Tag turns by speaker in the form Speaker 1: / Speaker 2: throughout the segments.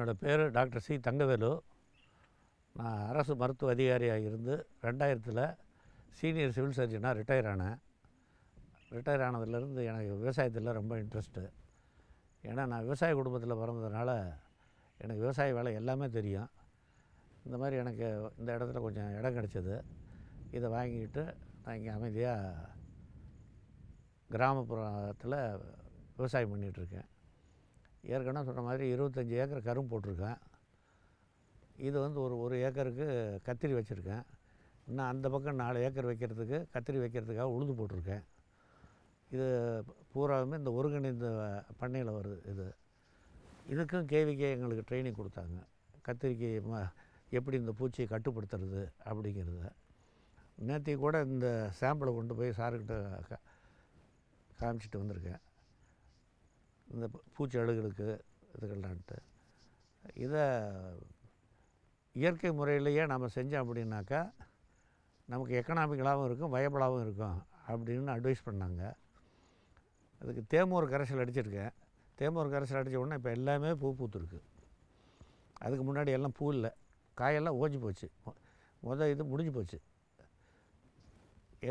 Speaker 1: என்னோடய பேர் doctor C Thangavelu நான் அரசு மருத்துவ அதிகாரியாக இருந்து ரெண்டாயிரத்தில் சீனியர் சிவில் சர்ஜனாக ரிட்டையர் ஆனேன் ரிட்டையர் ஆனதுலேருந்து எனக்கு விவசாயத்தில் ரொம்ப இன்ட்ரெஸ்ட்டு ஏன்னா நான் விவசாய குடும்பத்தில் பிறந்ததுனால எனக்கு விவசாய வேலை எல்லாமே தெரியும் இந்த மாதிரி எனக்கு இந்த இடத்துல கொஞ்சம் இடம் கிடச்சிது இதை வாங்கிக்கிட்டு நான் இங்கே அமைதியாக கிராமப்புறத்தில் விவசாயம் பண்ணிகிட்ருக்கேன் ஏற்கனவே சொன்ன மாதிரி இருபத்தஞ்சி ஏக்கர் கரும்பு போட்டிருக்கேன் இது வந்து ஒரு ஒரு ஏக்கருக்கு கத்திரி வச்சுருக்கேன் இன்னும் அந்த பக்கம் நாலு ஏக்கர் வைக்கிறதுக்கு கத்திரி வைக்கிறதுக்காக உழுது போட்டிருக்கேன் இது பூராவுமே இந்த ஒருங்கிணைந்த பண்ணையில் வருது இது இதுக்கும் கேவிக்கே எங்களுக்கு ட்ரைனிங் கொடுத்தாங்க கத்திரிக்கு எப்படி இந்த பூச்சியை கட்டுப்படுத்துறது அப்படிங்கிறத நேற்றி கூட இந்த சாம்பிளை கொண்டு போய் சாருக்கிட்ட காமிச்சிட்டு வந்திருக்கேன் இந்த பூச்சி அழுகலுக்கு இதுக்கெல்லான்ட்டு இதை இயற்கை முறையிலேயே நம்ம செஞ்சோம் அப்படின்னாக்கா நமக்கு எக்கனாமிக்கலாகவும் இருக்கும் வயபிளாகவும் இருக்கும் அப்படின்னு அட்வைஸ் பண்ணாங்க அதுக்கு தேமூர் கரைசல் அடிச்சிருக்கேன் தேமூர் கரைசல் அடித்த உடனே இப்போ எல்லாமே பூ பூத்துருக்கு அதுக்கு முன்னாடி எல்லாம் பூ இல்லை காயெல்லாம் ஓஞ்சி போச்சு மொதல் இது முடிஞ்சு போச்சு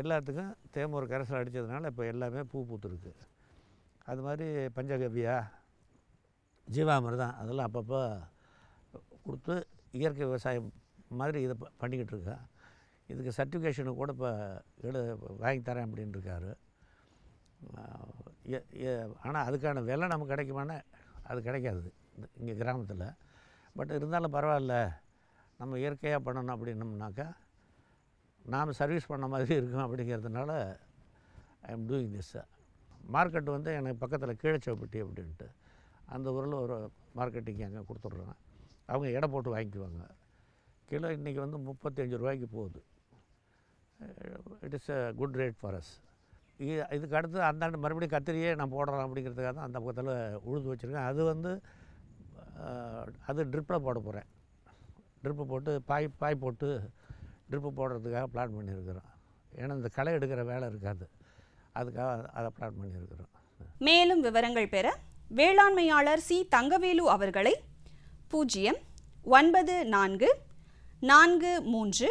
Speaker 1: எல்லாத்துக்கும் தேமூர் கரைசல் அடித்ததுனால இப்போ எல்லாமே பூ பூத்துருக்கு அது மாதிரி பஞ்சகவ்யா ஜீவாமிரதம் அதெல்லாம் அப்பப்போ கொடுத்து இயற்கை விவசாயம் மாதிரி இதை பண்ணிக்கிட்டு இருக்கேன் இதுக்கு சர்டிஃபிகேஷனு கூட இப்போ எடு வாங்கி தரேன் அப்படின்னு இருக்காரு ஆனால் அதுக்கான விலை நமக்கு கிடைக்குமானா அது கிடைக்காது இங்கே கிராமத்தில் பட் இருந்தாலும் பரவாயில்ல நம்ம இயற்கையாக பண்ணணும் அப்படின்னம்னாக்கா நாம் சர்வீஸ் பண்ண மாதிரி இருக்கும் அப்படிங்கிறதுனால I am doing this market வந்து எனக்கு பக்கத்தில் கீழச்சவப்பட்டி அப்படின்ட்டு அந்த ஊரில் ஒரு மார்க்கெட்டிங் அங்கே கொடுத்துட்றாங்க அவங்க எடை போட்டு வாங்கிக்குவாங்க கிலோ இன்றைக்கி வந்து முப்பத்தஞ்சு ரூபாய்க்கு போகுது it is a good rate for us இதுக்கு அடுத்து அந்தாண்டு மறுபடியும் கத்திரியே நான் போடலாம் அப்படிங்கிறதுக்காக தான் அந்த பக்கத்தில் உழுது வச்சுருக்கேன் அது வந்து அது ட்ரிப்பில் போட போகிறேன் ட்ரிப்பு போட்டு பாய் பாய் போட்டு ட்ரிப்பு போடுறதுக்காக பிளான் பண்ணியிருக்கிறோம் ஏன்னா இந்த களை எடுக்கிற வேலை இருக்காது அதுக்காக அதை பிளான் பண்ணியிருக்கிறோம்
Speaker 2: மேலும் விவரங்கள் பெற வேளாண்மையாளர் சி தங்கவேலு அவர்களை பூஜ்ஜியம் ஒன்பது நான்கு நான்கு மூன்று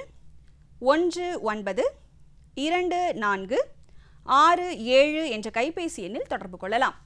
Speaker 2: ஒன்று ஒன்பது இரண்டு நான்கு ஆறு ஏழு என்ற கைபேசி எண்ணில் தொடர்பு கொள்ளலாம்